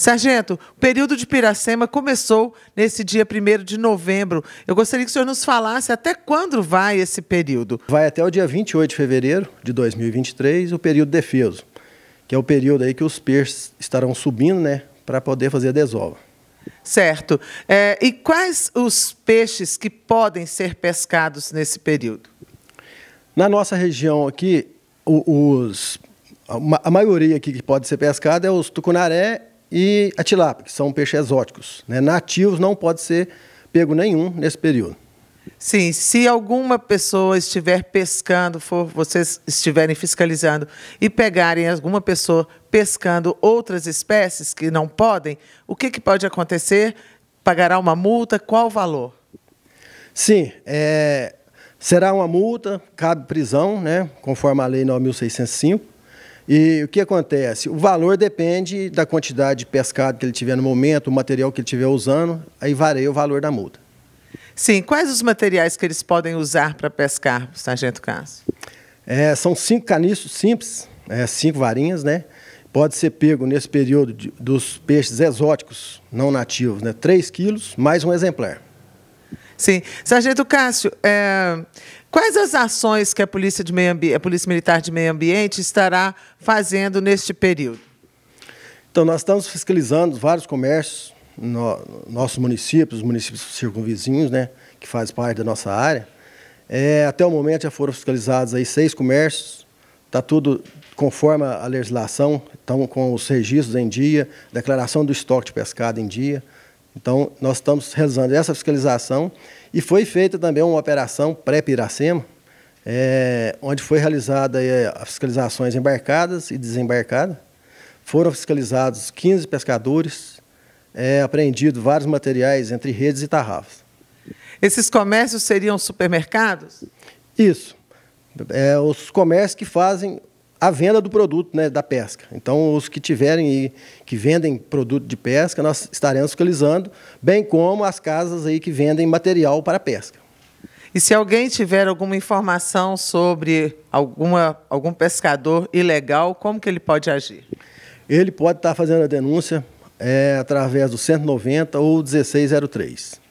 Sargento, o período de Piracema começou nesse dia 1 de novembro. Eu gostaria que o senhor nos falasse até quando vai esse período. Vai até o dia 28 de fevereiro de 2023, o período defeso, que é o período aí que os peixes estarão subindo né, para poder fazer a desova. Certo. É, e quais os peixes que podem ser pescados nesse período? Na nossa região aqui, os, a maioria aqui que pode ser pescada é os tucunaré e a tilápia, que são peixes exóticos. Né? Nativos não pode ser pego nenhum nesse período. Sim, se alguma pessoa estiver pescando, for vocês estiverem fiscalizando e pegarem alguma pessoa pescando outras espécies que não podem, o que, que pode acontecer? Pagará uma multa? Qual o valor? Sim, é, será uma multa, cabe prisão, né, conforme a Lei 9.605 e o que acontece? O valor depende da quantidade de pescado que ele tiver no momento, o material que ele estiver usando, aí varia o valor da multa. Sim, quais os materiais que eles podem usar para pescar, Sargento Cássio? É, são cinco caniços simples, é, cinco varinhas, né? Pode ser pego nesse período de, dos peixes exóticos, não nativos, né? 3 quilos, mais um exemplar. Sim. Sargento Cássio, é, Quais as ações que a Polícia, de Meio a Polícia Militar de Meio Ambiente estará fazendo neste período? Então, nós estamos fiscalizando vários comércios, no, nossos municípios, os municípios circunvizinhos, né, que fazem parte da nossa área. É, até o momento já foram fiscalizados aí seis comércios, está tudo conforme a legislação, estão com os registros em dia, declaração do estoque de pescado em dia, então, nós estamos realizando essa fiscalização e foi feita também uma operação pré-Piracema, é, onde foi realizada as fiscalizações embarcadas e desembarcadas. Foram fiscalizados 15 pescadores, é, apreendido vários materiais, entre redes e tarrafas. Esses comércios seriam supermercados? Isso. É, os comércios que fazem a venda do produto né, da pesca. Então, os que tiverem e que vendem produto de pesca, nós estaremos fiscalizando, bem como as casas aí que vendem material para pesca. E se alguém tiver alguma informação sobre alguma, algum pescador ilegal, como que ele pode agir? Ele pode estar fazendo a denúncia é, através do 190 ou 1603.